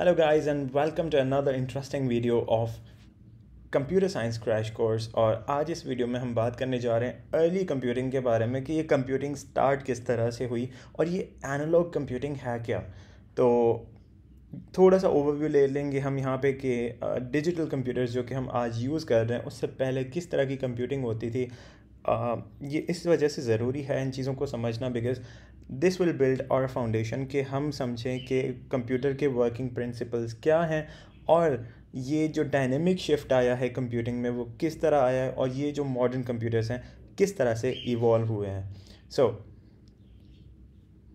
Hello guys and welcome to another interesting video of computer science crash course और आज इस video में हम बात करने जा रहे हैं अर्ली कंप्यूटिंग के बारे में कि ये कंप्यूटिंग स्टार्ट किस तरह से हुई और ये एनालॉग कंप्यूटिंग है क्या तो थोड़ा सा ओवरव्यू ले लेंगे हम यहाँ पे कि डिजिटल कंप्यूटर्स जो कि हम आज यूज़ कर रहे हैं उससे पहले किस तरह की कंप्यूटिंग होती थी ये इस वजह से ज़रूरी है इन चीज़ों को समझना because this will build our foundation कि हम समझें कि कंप्यूटर के वर्किंग प्रिंसिपल्स क्या हैं और ये जो डायनेमिक शिफ्ट आया है कंप्यूटिंग में वो किस तरह आया है और ये जो मॉडर्न कंप्यूटर्स हैं किस तरह से इवॉल्व हुए हैं सो so,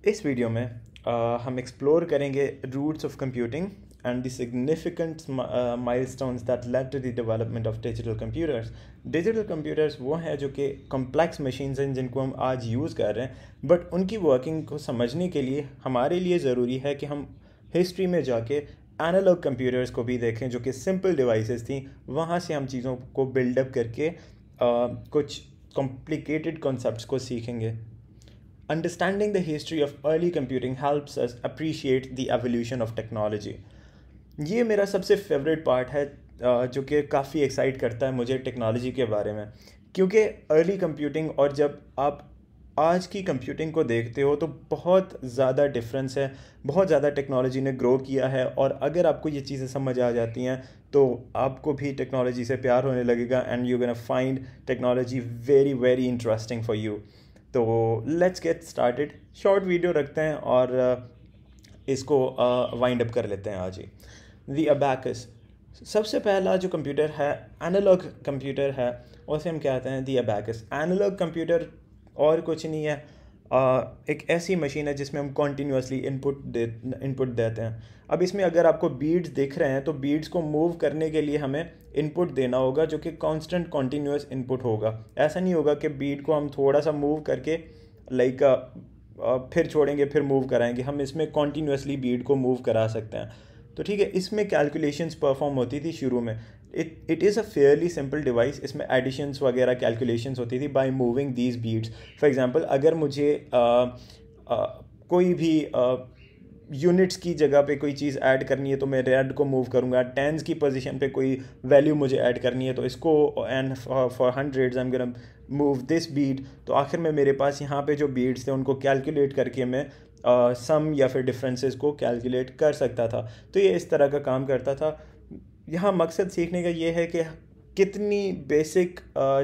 इस वीडियो में आ, हम एक्सप्लोर करेंगे roots of computing and the significant uh, milestones that led to the development of digital computers. digital computers वो हैं जो कि complex machines हैं जिनको हम आज use कर रहे हैं but उनकी working को समझने के लिए हमारे लिए ज़रूरी है कि हम history में जाके analog computers को भी देखें जो कि simple devices थी वहाँ से हम चीज़ों को build up करके आ, कुछ complicated concepts को सीखेंगे Understanding the history of early computing helps us appreciate the evolution of technology. ये मेरा सबसे फेवरेट पार्ट है जो कि काफ़ी एक्साइट करता है मुझे टेक्नोलॉजी के बारे में क्योंकि अर्ली कंप्यूटिंग और जब आप आज की कंप्यूटिंग को देखते हो तो बहुत ज़्यादा डिफरेंस है बहुत ज़्यादा टेक्नोलॉजी ने ग्रो किया है और अगर आपको ये चीज़ें समझ आ जाती हैं तो आपको भी टेक्नोलॉजी से प्यार होने लगेगा and you can find technology very very interesting for you तो let's get started short video रखते हैं और इसको वाइंड अप कर लेते हैं आज ही दी अबैकस सबसे पहला जो कंप्यूटर है एनालॉग कंप्यूटर है उसे हम कहते हैं दी अबैकस एनालॉग कंप्यूटर और कुछ नहीं है आ, एक ऐसी मशीन है जिसमें हम कॉन्टीन्यूसली इनपुट दे इनपुट देते हैं अब इसमें अगर आपको बीड्स दिख रहे हैं तो बीड्स को मूव करने के लिए हमें इनपुट देना होगा जो कि कांस्टेंट कॉन्टीन्यूस इनपुट होगा ऐसा नहीं होगा कि बीड को हम थोड़ा सा मूव करके लाइक फिर छोड़ेंगे फिर मूव कराएंगे हम इसमें कॉन्टीन्यूसली बीड को मूव करा सकते हैं तो ठीक है इसमें कैलकुलेशंस परफॉर्म होती थी शुरू में it it is a fairly simple device इसमें एडिशंस वगैरह कैलकुलेशंस होती थी by moving these beads for example अगर मुझे आ, आ, कोई भी आ, यूनिट्स की जगह पे कोई चीज़ ऐड करनी है तो मैं रेड को मूव करूँगा टेंस की पोजीशन पे कोई वैल्यू मुझे ऐड करनी है तो इसको and for hundred I am gonna move this bead तो आखिर में मेरे पास यहाँ पे जो बीट्स थे उनको कैलकुलेट करके मैं सम या फिर डिफरेंसेस को कैलकुलेट कर सकता था तो ये इस तरह का काम करता था यहाँ मकसद सीखने का ये है कि कितनी बेसिक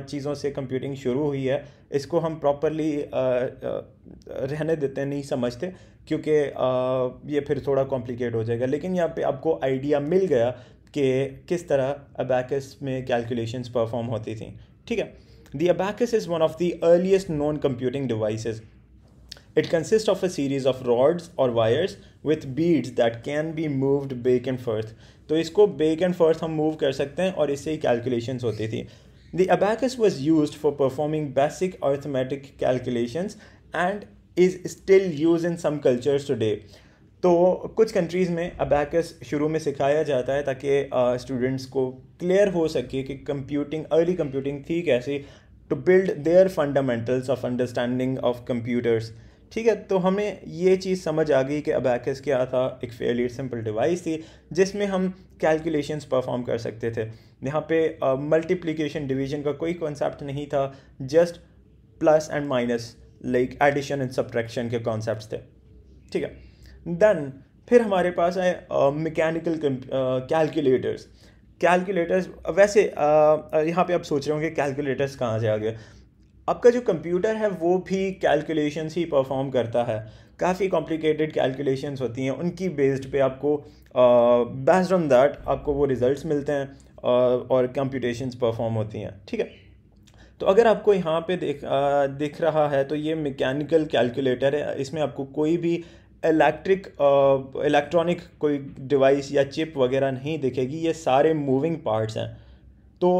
चीज़ों से कंप्यूटिंग शुरू हुई है इसको हम प्रॉपरली रहने देते नहीं समझते क्योंकि ये फिर थोड़ा कॉम्प्लिकेट हो जाएगा लेकिन यहाँ पे आपको आइडिया मिल गया कि किस तरह अबैकस में कैलकुलेशंस परफॉर्म होती थी ठीक है the abacus is one of the earliest non computing devices It consists of a series of rods और wires with beads that can be moved back and forth तो इसको बेक एंड फर्थ हम move कर सकते हैं और इससे ही कैलकुलेशन होती थी the abacus was use for performing basic arithmetic calculations and is still use in some cultures today तो कुछ कंट्रीज़ में अबैकस शुरू में सिखाया जाता है ताकि स्टूडेंट्स uh, को क्लियर हो सके कि कंप्यूटिंग अर्ली कंप्यूटिंग थी कैसी to build their fundamentals of understanding of computers ठीक है तो हमें ये चीज़ समझ आ गई कि अबैकस क्या था एक फेयरली सिंपल डिवाइस थी जिसमें हम कैलकुलेशंस परफॉर्म कर सकते थे यहाँ पे मल्टीप्लिकेशन uh, डिवीजन का कोई कॉन्सेप्ट नहीं था just plus and minus like addition and subtraction के कॉन्सेप्ट थे ठीक है देन फिर हमारे पास आए मैकेनिकल कैलकुलेटर्स कैलकुलेटर्स वैसे uh, यहाँ पे आप सोच रहे होंगे कैलकुलेटर्स कहाँ से आ गए आपका जो कंप्यूटर है वो भी कैलकुलेशंस ही परफॉर्म करता है काफ़ी कॉम्प्लिकेटेड कैलकुलेशंस होती हैं उनकी बेस्ड पे आपको बेस्ड ऑन दैट आपको वो रिज़ल्ट मिलते हैं uh, और कंप्यूटेशंस परफॉर्म होती हैं ठीक है तो अगर आपको यहाँ पे देख आ, दिख रहा है तो ये मैकेनिकल कैलकुलेटर है इसमें आपको कोई भी इलेक्ट्रिक इलेक्ट्रॉनिक कोई डिवाइस या चिप वगैरह नहीं दिखेगी ये सारे मूविंग पार्ट्स हैं तो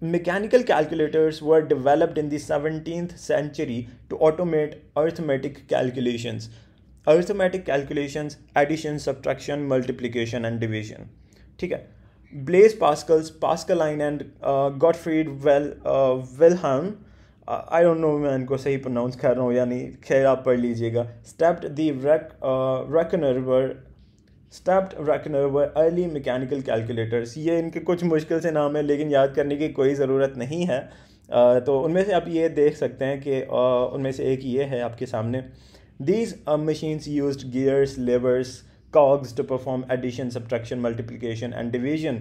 mechanical calculators were developed in the 17th century to automate arithmetic calculations. Arithmetic calculations, addition, subtraction, multiplication, and division. ठीक है Blaise Pascal's Pascaline and uh, Gottfried well uh, Wilhelm uh, don't know मैं इनको सही pronounce कर रहा हूँ या नहीं खैर आप पढ़ लीजिएगा stepped the uh, reckoner were stepped reckoner व अर्ली मैकेनिकल कैलकुलेटर्स ये इनके कुछ मुश्किल से नाम है लेकिन याद करने की कोई ज़रूरत नहीं है तो उनमें से आप ये देख सकते हैं कि उनमें से एक ये है आपके सामने these machines use gears levers cogs to perform addition subtraction multiplication and division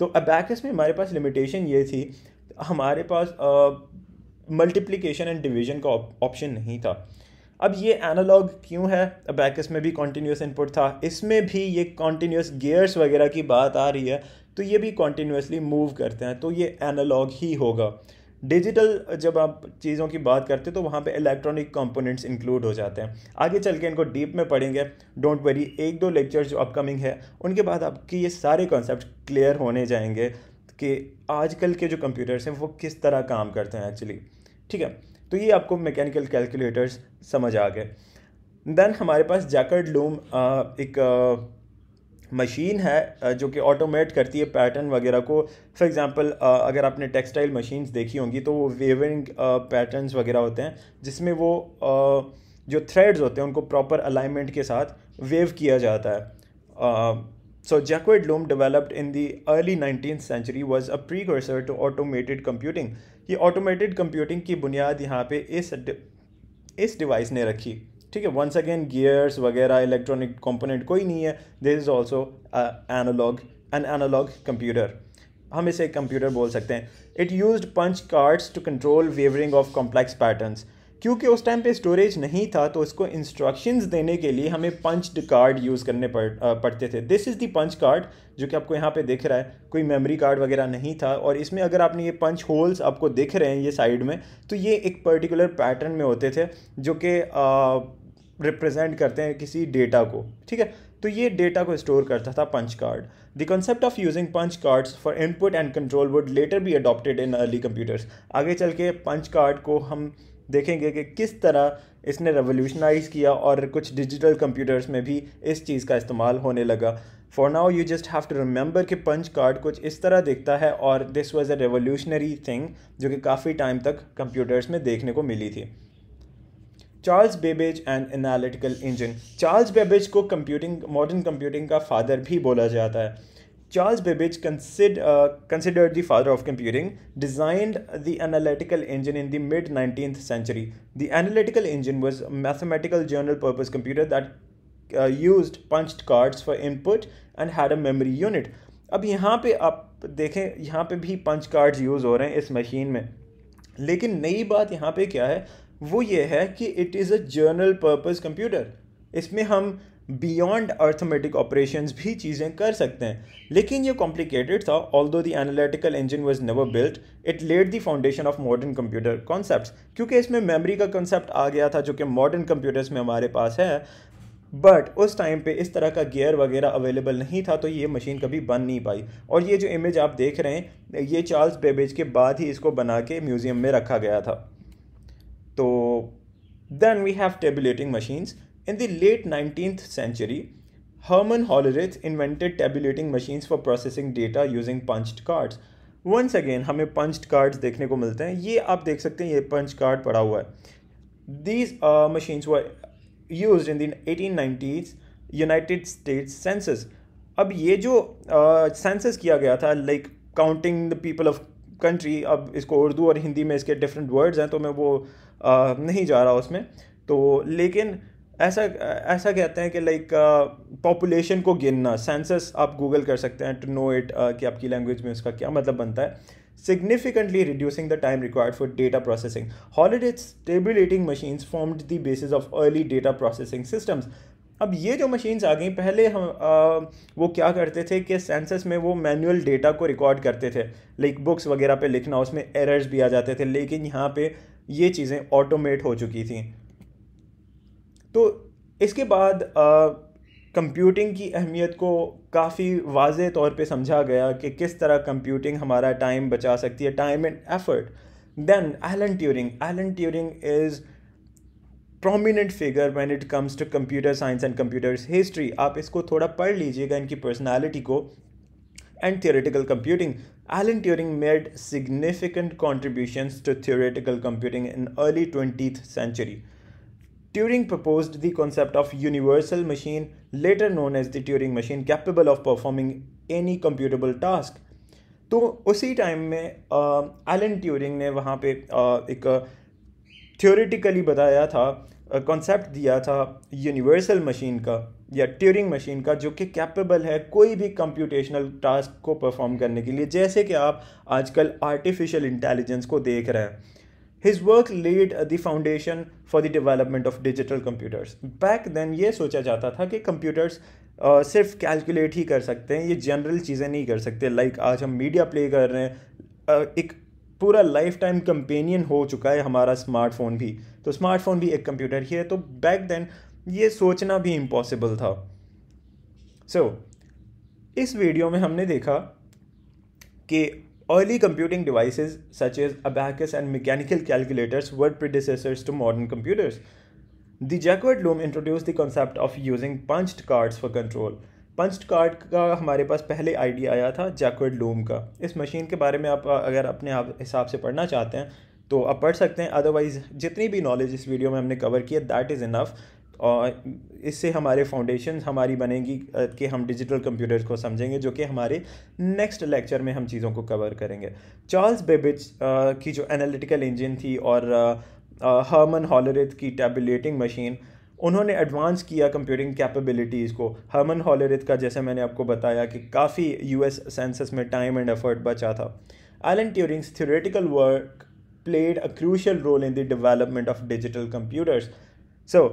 तो अबैकस में हमारे पास लिमिटेशन ये थी हमारे पास मल्टीप्लिकेशन एंड डिवीजन का ऑप्शन नहीं था अब ये एनालॉग क्यों है अबैकस में भी कॉन्टीन्यूस इनपुट था इसमें भी ये कॉन्टीन्यूस गियर्स वगैरह की बात आ रही है तो ये भी कॉन्टीन्यूसली मूव करते हैं तो ये एनालॉग ही होगा डिजिटल जब आप चीज़ों की बात करते हैं तो वहाँ पे इलेक्ट्रॉनिक कंपोनेंट्स इंक्लूड हो जाते हैं आगे चल के इनको डीप में पढ़ेंगे डोंट वरी एक दो लेक्चर जो अपकमिंग है उनके बाद आपके ये सारे कॉन्सेप्ट क्लियर होने जाएंगे कि आजकल के जो कंप्यूटर्स हैं वो किस तरह काम करते हैं एक्चुअली ठीक है तो ये आपको मैकेनिकल कैलकुलेटर्स समझ आ गए देन हमारे पास जैकर्ड लूम एक मशीन है जो कि ऑटोमेट करती है पैटर्न वगैरह को फॉर एग्ज़ाम्पल अगर आपने टेक्सटाइल मशीन्स देखी होंगी तो वो वेविंग पैटर्न्स वगैरह होते हैं जिसमें वो जो थ्रेड्स होते हैं उनको प्रॉपर अलाइनमेंट के साथ वेव किया जाता है So Jacquard Loom developed in the early 19th century was a precursor to automated computing. He automated computing ki bunyad yahan pe is is device ne rakhi. ठीक है वंस अगेन गियर्स वगैरह electronic component कोई नहीं है this is an analog an analog computer हम इसे computer बोल It used punch cards to control to of complex patterns. क्योंकि उस टाइम पे स्टोरेज नहीं था तो इसको इंस्ट्रक्शंस देने के लिए हमें पंचड कार्ड यूज़ करने पड़ पड़ते थे this is the punch card जो कि आपको यहाँ पे दिख रहा है कोई मेमोरी कार्ड वगैरह नहीं था और इसमें अगर आपने ये पंच होल्स आपको दिख रहे हैं ये साइड में तो ये एक पर्टिकुलर पैटर्न में होते थे जो कि रिप्रेजेंट करते हैं किसी डेटा को ठीक है तो ये डेटा को स्टोर करता था punch card the concept of using punch cards for input and control would later be adopted in early computers आगे चल के पंच कार्ड को हम देखेंगे कि किस तरह इसने रेवोल्यूशनाइज़ किया और कुछ डिजिटल कंप्यूटर्स में भी इस चीज़ का इस्तेमाल होने लगा for now you just have to remember कि पंच कार्ड कुछ इस तरह दिखता है और this was a revolutionary thing जो कि काफ़ी टाइम तक कंप्यूटर्स में देखने को मिली थी Charles Babbage and analytical engine Charles Babbage को कंप्यूटिंग मॉडर्न कंप्यूटिंग का फादर भी बोला जाता है Charles Babbage consider the father of computing designed the analytical engine in the mid nineteen century the analytical engine was mathematical general purpose computer that use punched cards for input and had a memory unit अब यहाँ पर आप देखें यहाँ पर भी punch cards use हो रहे हैं इस मशीन में लेकिन नई बात यहाँ पर क्या है वो ये है कि it is a general purpose computer इसमें हम बियॉन्ड अर्थमेटिक ऑपरेशन भी चीज़ें कर सकते हैं लेकिन ये कॉम्प्लिकेटेड था although the analytical engine was never built it laid the foundation of modern computer concept क्योंकि इसमें मेमरी का कंसेप्ट आ गया था जो कि मॉडर्न कंप्यूटर्स में हमारे पास है बट उस टाइम पे इस तरह का गियर वगैरह अवेलेबल नहीं था तो ये मशीन कभी बन नहीं पाई और ये जो इमेज आप देख रहे हैं ये चार्ल्स बेबेज के बाद ही इसको बना के म्यूज़ियम में रखा गया था तो then we have tabulating machines in the late 19th century Herman Hollerith invented tabulating machines for processing data using punched cards once again हमें पंच्ड कार्ड्स देखने को मिलते हैं ये आप देख सकते हैं ये पंच कार्ड पड़ा हुआ है these machines were use in the eighteen nineties United States census अब ये जो सेंसस uh, किया गया था like counting the people of country अब इसको उर्दू और हिंदी में इसके डिफरेंट वर्ड्स हैं तो मैं वो uh, नहीं जा रहा उसमें तो लेकिन ऐसा ऐसा कहते हैं कि लाइक पॉपुलेशन uh, को गिनना सेंसस आप गूगल कर सकते हैं टू नो इट कि आपकी लैंग्वेज में उसका क्या मतलब बनता है significantly reducing the time required for data processing Hollerith tabulating machines formed the basis of early data processing systems अब ये जो मशीन्स आ गई पहले हम आ, uh, वो क्या करते थे कि सेंसस में वो मैनुअल डेटा को रिकॉर्ड करते थे लाइक बुक्स वगैरह पे लिखना उसमें एरर्स भी आ जाते थे लेकिन यहाँ पे ये चीज़ें ऑटोमेट हो चुकी थी तो इसके बाद कंप्यूटिंग की अहमियत को काफ़ी वाज तौर पे समझा गया कि किस तरह कंप्यूटिंग हमारा टाइम बचा सकती है time and effort then Alan Turing Alan Turing is prominent figure when it comes to computer science and computer history आप इसको थोड़ा पढ़ लीजिएगा इनकी पर्सनैलिटी को and theoretical computing Alan Turing made significant contribution to theoretical computing in early twenty century Turing propose the concept of universal machine later known as the Turing machine capable of performing any computable task तो उसी time में Alan Turing ने वहाँ पे एक theoretically बताया था concept दिया था यूनिवर्सल मशीन का या ट्यूरिंग मशीन का जो कि कैपेबल है कोई भी कंप्यूटेशनल टास्क को परफॉर्म करने के लिए जैसे कि आप आजकल आर्टिफिशियल इंटेलिजेंस को देख रहे हैं his work laid the foundation for the development of digital computers. Back then ये सोचा जाता था कि कंप्यूटर्स सिर्फ कैलकुलेट ही कर सकते हैं ये जनरल चीज़ें नहीं कर सकते लाइक आज हम मीडिया प्ले कर रहे हैं एक पूरा लाइफ टाइम कंपेनियन हो चुका है हमारा स्मार्टफोन भी तो स्मार्टफोन भी एक कंप्यूटर ही है तो बैक देन ये सोचना भी इम्पॉसिबल था सो so, इस वीडियो में हमने देखा कि Early computing devices such as abacus and mechanical calculators were predecessors to modern computers. The Jacquard loom introduced the concept of using punched cards for control. Punched card का हमारे पास पहले idea आया था जैकवर्ड लूम का इस machine के बारे में आप अगर अपने आप हिसाब से पढ़ना चाहते हैं तो आप पढ़ सकते हैं अदरवाइज जितनी भी नॉलेज इस वीडियो में हमने कवर किया दैट इज़ इनफ और इससे हमारे फाउंडेशन हमारी बनेगी कि हम डिजिटल कंप्यूटर्स को समझेंगे जो कि हमारे नेक्स्ट लेक्चर में हम चीज़ों को कवर करेंगे चार्ल्स बेबिज की जो एनालिटिकल इंजन थी और हर्मन हॉलरिथ की टैबुलेटिंग मशीन उन्होंने एडवांस किया कंप्यूटिंग कैपेबिलिटीज़ को हर्मन हॉलरिथ का जैसे मैंने आपको बताया कि काफ़ी एस सेंसस में टाइम एंड एफर्ट बचा था Alan Turing's theoretical work played a crucial role in the development of digital computers so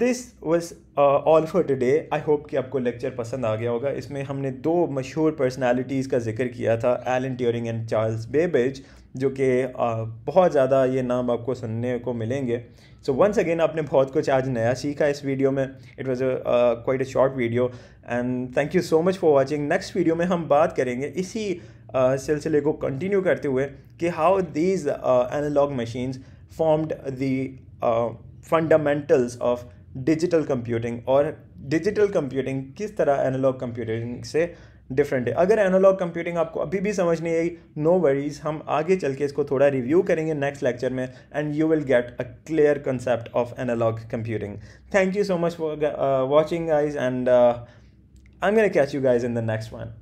this was all for today I hope कि आपको लेक्चर पसंद आ गया होगा इसमें हमने दो मशहूर पर्सनैलिटीज़ का जिक्र किया था Alan Turing and Charles Babbage जो कि uh, बहुत ज़्यादा ये नाम आपको सुनने को मिलेंगे सो वंस अगेन आपने बहुत कुछ आज नया सीखा इस वीडियो में it was quite a short video and thank you so much for watching next video में हम बात करेंगे इसी uh, सिलसिले को कंटिन्यू करते हुए कि how these analog machines formed the fundamentals of digital computing और डिजिटल कंप्यूटिंग किस तरह एनालॉग कंप्यूटिंग से डिफरेंट है अगर एनालॉग कंप्यूटिंग आपको अभी भी समझ नहीं आई नो वरीज हम आगे चल के इसको थोड़ा रिव्यू करेंगे नेक्स्ट लेक्चर में and you will get a clear concept of analog computing thank you so much for watching guys and I am to catch you guys in the next